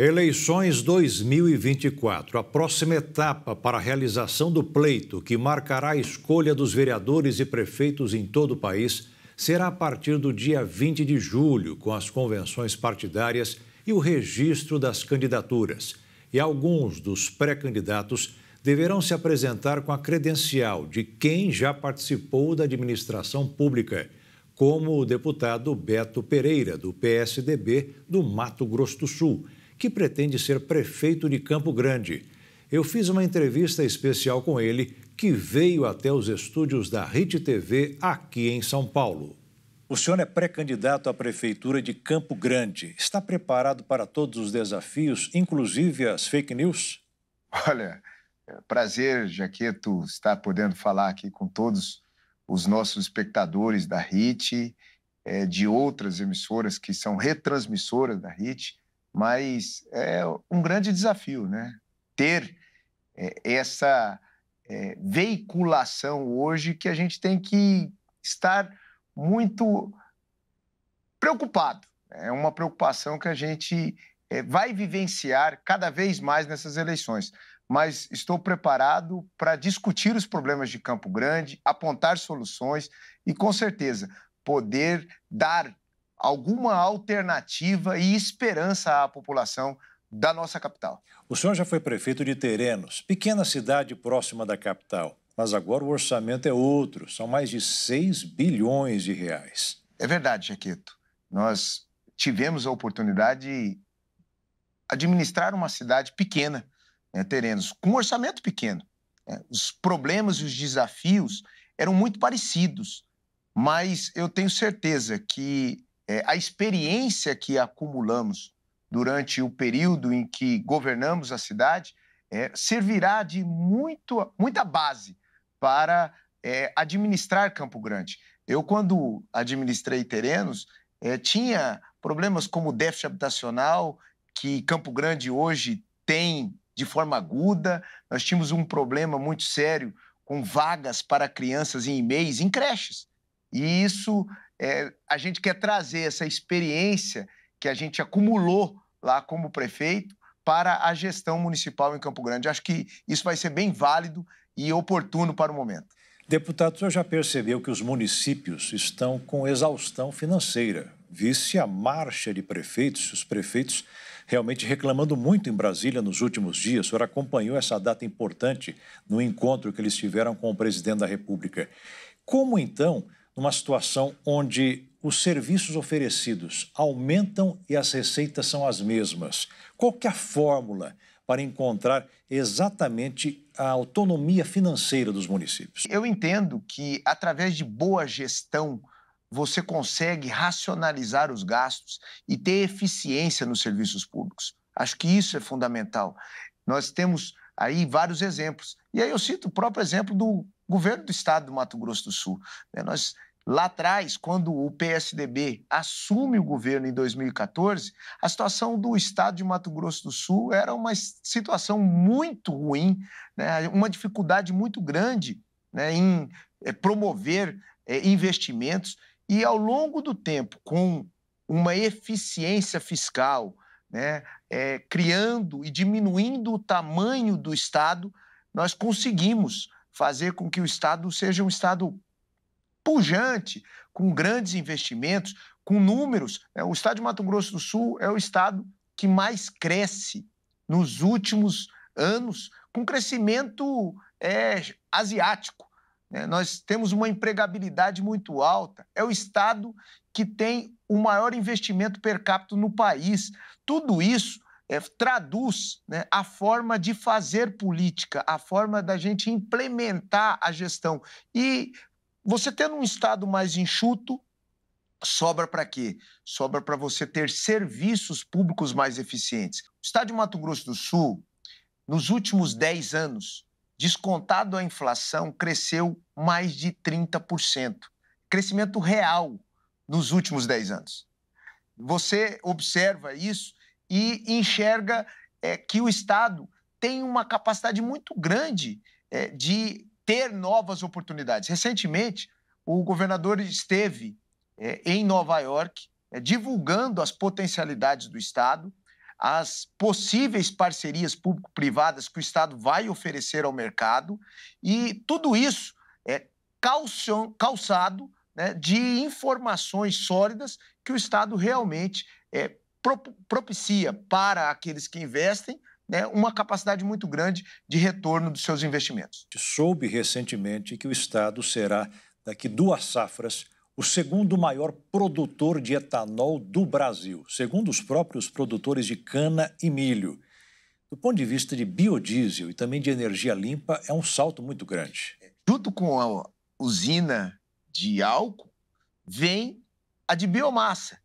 Eleições 2024, a próxima etapa para a realização do pleito que marcará a escolha dos vereadores e prefeitos em todo o país, será a partir do dia 20 de julho, com as convenções partidárias e o registro das candidaturas. E alguns dos pré-candidatos deverão se apresentar com a credencial de quem já participou da administração pública, como o deputado Beto Pereira, do PSDB do Mato Grosso do Sul que pretende ser prefeito de Campo Grande. Eu fiz uma entrevista especial com ele, que veio até os estúdios da RIT TV aqui em São Paulo. O senhor é pré-candidato à prefeitura de Campo Grande. Está preparado para todos os desafios, inclusive as fake news? Olha, é prazer, Jaqueto, estar podendo falar aqui com todos os nossos espectadores da RIT, é, de outras emissoras que são retransmissoras da RIT mas é um grande desafio, né? Ter é, essa é, veiculação hoje que a gente tem que estar muito preocupado. É uma preocupação que a gente é, vai vivenciar cada vez mais nessas eleições. Mas estou preparado para discutir os problemas de Campo Grande, apontar soluções e, com certeza, poder dar alguma alternativa e esperança à população da nossa capital. O senhor já foi prefeito de Terenos, pequena cidade próxima da capital, mas agora o orçamento é outro, são mais de 6 bilhões de reais. É verdade, Jaqueto. Nós tivemos a oportunidade de administrar uma cidade pequena, né, Terenos, com um orçamento pequeno. Né? Os problemas e os desafios eram muito parecidos, mas eu tenho certeza que é, a experiência que acumulamos durante o período em que governamos a cidade é, servirá de muito, muita base para é, administrar Campo Grande. Eu, quando administrei terrenos, é, tinha problemas como déficit habitacional, que Campo Grande hoje tem de forma aguda. Nós tínhamos um problema muito sério com vagas para crianças em e-mails em creches. E isso é, a gente quer trazer essa experiência que a gente acumulou lá como prefeito para a gestão municipal em Campo Grande. Acho que isso vai ser bem válido e oportuno para o momento. Deputado, o senhor já percebeu que os municípios estão com exaustão financeira. Visse a marcha de prefeitos, os prefeitos realmente reclamando muito em Brasília nos últimos dias. O senhor acompanhou essa data importante no encontro que eles tiveram com o presidente da República. Como então numa situação onde os serviços oferecidos aumentam e as receitas são as mesmas. Qual é a fórmula para encontrar exatamente a autonomia financeira dos municípios? Eu entendo que através de boa gestão você consegue racionalizar os gastos e ter eficiência nos serviços públicos. Acho que isso é fundamental. Nós temos aí vários exemplos. E aí eu cito o próprio exemplo do governo do estado do Mato Grosso do Sul. Né? Nós Lá atrás, quando o PSDB assume o governo em 2014, a situação do estado de Mato Grosso do Sul era uma situação muito ruim, né? uma dificuldade muito grande né? em eh, promover eh, investimentos. E ao longo do tempo, com uma eficiência fiscal, né? É, criando e diminuindo o tamanho do Estado, nós conseguimos fazer com que o Estado seja um Estado pujante, com grandes investimentos, com números. Né? O estado de Mato Grosso do Sul é o estado que mais cresce nos últimos anos, com crescimento é, asiático. Né? Nós temos uma empregabilidade muito alta. É o estado que tem o maior investimento per capita no país. Tudo isso é, traduz né, a forma de fazer política, a forma da gente implementar a gestão. E você tendo um Estado mais enxuto, sobra para quê? Sobra para você ter serviços públicos mais eficientes. O Estado de Mato Grosso do Sul, nos últimos 10 anos, descontado a inflação, cresceu mais de 30%. Crescimento real nos últimos 10 anos. Você observa isso e enxerga é, que o Estado tem uma capacidade muito grande é, de ter novas oportunidades. Recentemente, o governador esteve é, em Nova York é, divulgando as potencialidades do Estado, as possíveis parcerias público-privadas que o Estado vai oferecer ao mercado e tudo isso é calçado né, de informações sólidas que o Estado realmente é, propicia para aqueles que investem né, uma capacidade muito grande de retorno dos seus investimentos. Soube recentemente que o Estado será, daqui duas safras, o segundo maior produtor de etanol do Brasil, segundo os próprios produtores de cana e milho. Do ponto de vista de biodiesel e também de energia limpa, é um salto muito grande. Junto com a usina de álcool, vem a de biomassa,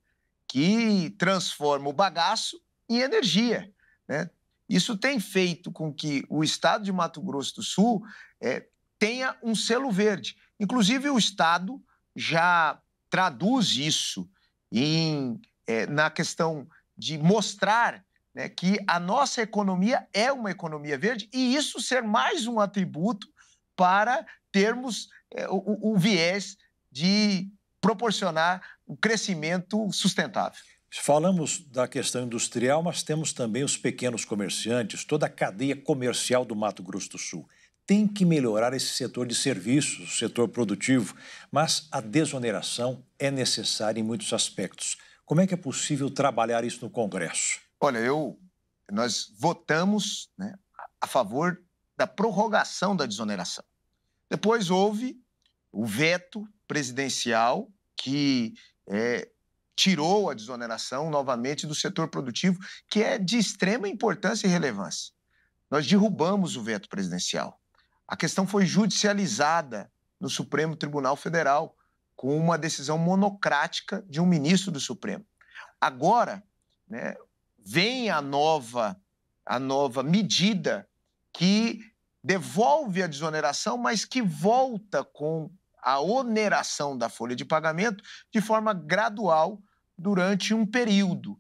que transforma o bagaço em energia. Né? Isso tem feito com que o estado de Mato Grosso do Sul é, tenha um selo verde. Inclusive, o estado já traduz isso em, é, na questão de mostrar né, que a nossa economia é uma economia verde e isso ser mais um atributo para termos é, o, o viés de proporcionar um crescimento sustentável. Falamos da questão industrial, mas temos também os pequenos comerciantes, toda a cadeia comercial do Mato Grosso do Sul. Tem que melhorar esse setor de serviços, o setor produtivo, mas a desoneração é necessária em muitos aspectos. Como é que é possível trabalhar isso no Congresso? Olha, eu, nós votamos né, a favor da prorrogação da desoneração. Depois houve o veto presidencial que é, tirou a desoneração novamente do setor produtivo, que é de extrema importância e relevância. Nós derrubamos o veto presidencial. A questão foi judicializada no Supremo Tribunal Federal com uma decisão monocrática de um ministro do Supremo. Agora, né, vem a nova a nova medida que devolve a desoneração, mas que volta com a oneração da folha de pagamento de forma gradual durante um período.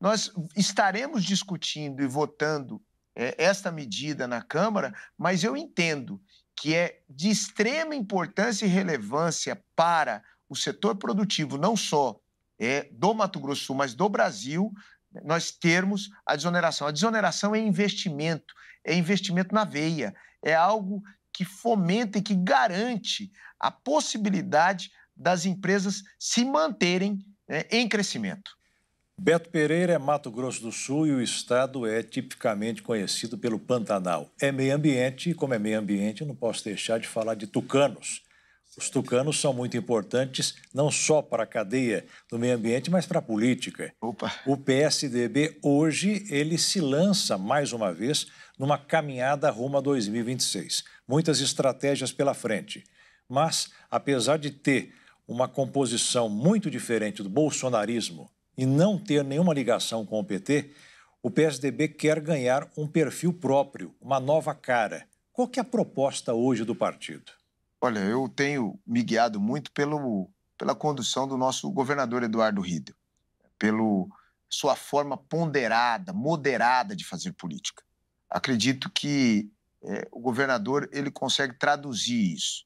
Nós estaremos discutindo e votando é, esta medida na Câmara, mas eu entendo que é de extrema importância e relevância para o setor produtivo, não só é, do Mato Grosso Sul, mas do Brasil, nós termos a desoneração. A desoneração é investimento, é investimento na veia, é algo que fomenta e que garante a possibilidade das empresas se manterem né, em crescimento. Beto Pereira é Mato Grosso do Sul e o estado é tipicamente conhecido pelo Pantanal. É meio ambiente e, como é meio ambiente, não posso deixar de falar de tucanos. Os tucanos são muito importantes não só para a cadeia do meio ambiente, mas para a política. Opa. O PSDB hoje ele se lança mais uma vez numa caminhada rumo a 2026 muitas estratégias pela frente. Mas, apesar de ter uma composição muito diferente do bolsonarismo e não ter nenhuma ligação com o PT, o PSDB quer ganhar um perfil próprio, uma nova cara. Qual que é a proposta hoje do partido? Olha, eu tenho me guiado muito pelo, pela condução do nosso governador Eduardo Riedel, pela sua forma ponderada, moderada de fazer política. Acredito que é, o governador ele consegue traduzir isso.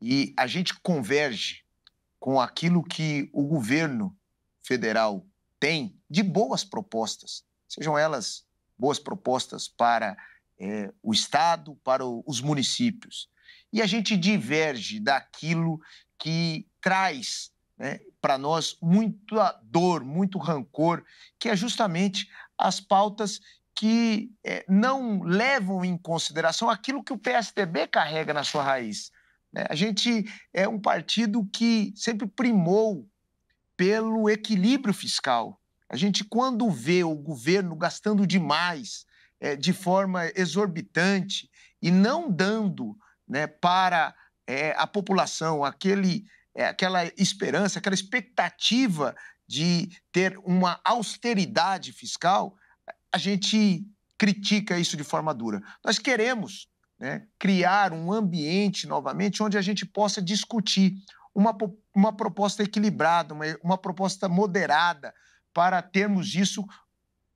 E a gente converge com aquilo que o governo federal tem de boas propostas, sejam elas boas propostas para é, o Estado, para o, os municípios. E a gente diverge daquilo que traz né, para nós muita dor, muito rancor, que é justamente as pautas que é, não levam em consideração aquilo que o PSDB carrega na sua raiz. Né? A gente é um partido que sempre primou pelo equilíbrio fiscal. A gente, quando vê o governo gastando demais, é, de forma exorbitante, e não dando né, para é, a população aquele, é, aquela esperança, aquela expectativa de ter uma austeridade fiscal, a gente critica isso de forma dura. Nós queremos né, criar um ambiente novamente onde a gente possa discutir uma, uma proposta equilibrada, uma, uma proposta moderada, para termos isso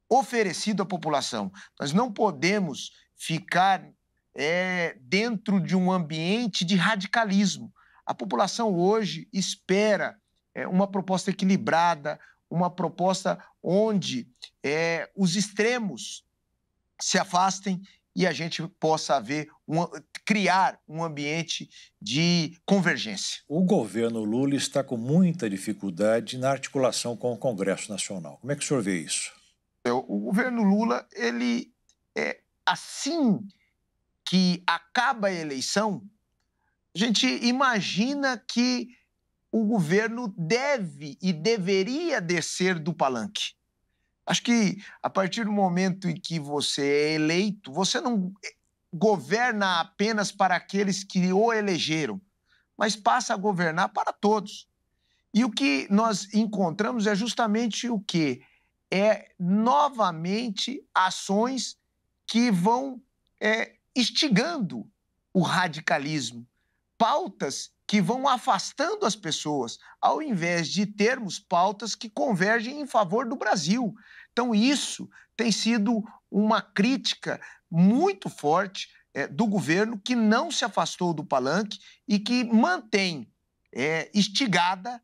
oferecido à população. Nós não podemos ficar é, dentro de um ambiente de radicalismo. A população hoje espera é, uma proposta equilibrada, uma proposta onde é, os extremos se afastem e a gente possa ver criar um ambiente de convergência. O governo Lula está com muita dificuldade na articulação com o Congresso Nacional. Como é que o senhor vê isso? O governo Lula, ele é assim que acaba a eleição, a gente imagina que o governo deve e deveria descer do palanque. Acho que a partir do momento em que você é eleito, você não eh, governa apenas para aqueles que o elegeram, mas passa a governar para todos. E o que nós encontramos é justamente o que é novamente ações que vão é, instigando o radicalismo, pautas que vão afastando as pessoas, ao invés de termos pautas que convergem em favor do Brasil. Então, isso tem sido uma crítica muito forte é, do governo que não se afastou do palanque e que mantém é, eh, estigada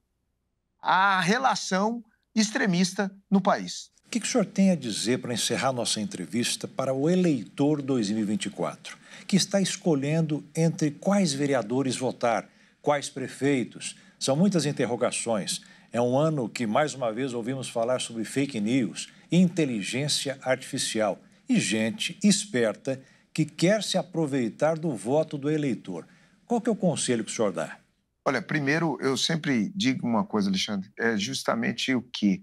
a relação extremista no país que, que o senhor tem a dizer para encerrar nossa entrevista para o eleitor 2024, que está escolhendo entre quais vereadores votar, quais prefeitos? São muitas interrogações. É um ano que, mais uma vez, ouvimos falar sobre fake news, inteligência artificial e gente esperta que quer se aproveitar do voto do eleitor. Qual que é o conselho que o senhor dá? Olha, primeiro eu sempre digo uma coisa, Alexandre, é justamente o que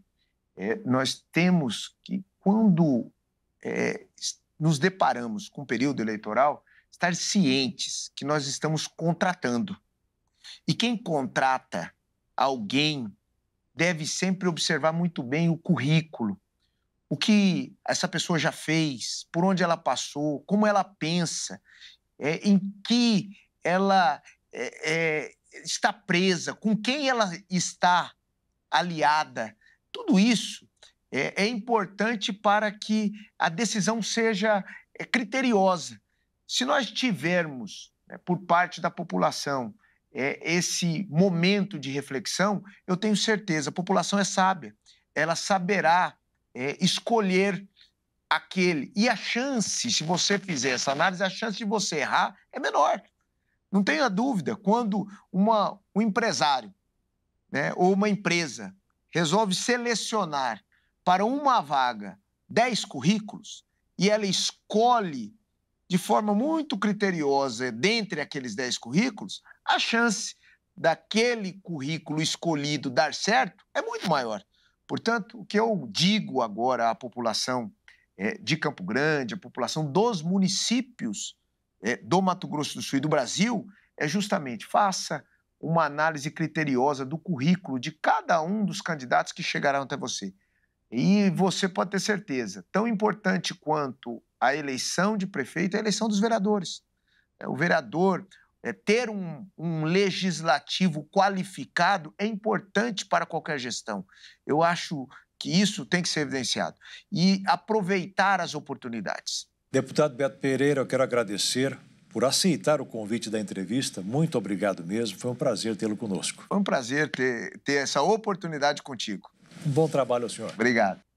é, nós temos que, quando é, nos deparamos com o período eleitoral, estar cientes que nós estamos contratando. E quem contrata alguém deve sempre observar muito bem o currículo, o que essa pessoa já fez, por onde ela passou, como ela pensa, é, em que ela é, é está presa, com quem ela está aliada tudo isso é, é importante para que a decisão seja é, criteriosa. Se nós tivermos, né, por parte da população, é, esse momento de reflexão, eu tenho certeza, a população é sábia, ela saberá é, escolher aquele. E a chance, se você fizer essa análise, a chance de você errar é menor. Não tenha dúvida, quando uma, um empresário né, ou uma empresa resolve selecionar para uma vaga 10 currículos e ela escolhe de forma muito criteriosa dentre aqueles 10 currículos, a chance daquele currículo escolhido dar certo é muito maior. Portanto, o que eu digo agora à população é, de Campo Grande, à população dos municípios é, do Mato Grosso do Sul e do Brasil, é justamente faça uma análise criteriosa do currículo de cada um dos candidatos que chegarão até você. E você pode ter certeza, tão importante quanto a eleição de prefeito é a eleição dos vereadores. É, o vereador, é, ter um, um, legislativo qualificado é importante para qualquer gestão. Eu acho que isso tem que ser evidenciado. E aproveitar as oportunidades. Deputado Beto Pereira, eu quero agradecer por aceitar o convite da entrevista. Muito obrigado mesmo. Foi um prazer tê-lo conosco. Foi um prazer ter, ter essa oportunidade contigo. Um bom trabalho senhor. Obrigado.